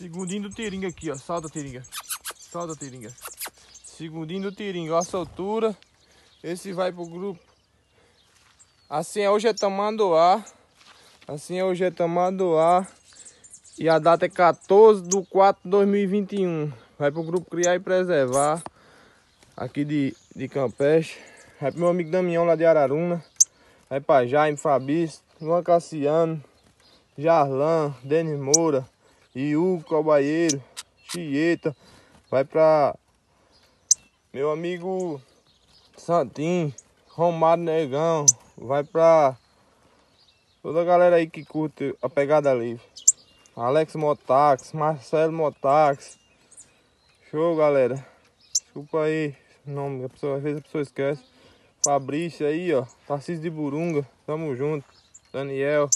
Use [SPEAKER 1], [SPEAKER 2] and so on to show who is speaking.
[SPEAKER 1] Segundinho do Tiringa aqui, ó. Salta, Tiringa. Salta, Tiringa. Segundinho do Tiringa, ó a soltura. Esse vai pro grupo. Assim é, hoje é Tamanduá. Assim é, hoje é Tamanduá. E a data é 14 de 4 de 2021. Vai pro grupo Criar e Preservar. Aqui de, de Campeche. Vai pro meu amigo Damião lá de Araruna. Vai pra Jaime, Fabrício, Luan Cassiano, Jarlan, Denis Moura. Iuvo, Cobaieiro, Chieta. Vai pra meu amigo Santim, Romário Negão. Vai pra toda a galera aí que curte a pegada livre. Alex Motax, Marcelo Motax. Show, galera. Desculpa aí o nome, às vezes a pessoa esquece. Fabrício aí, ó. Tarcísio de Burunga. Tamo junto.
[SPEAKER 2] Daniel.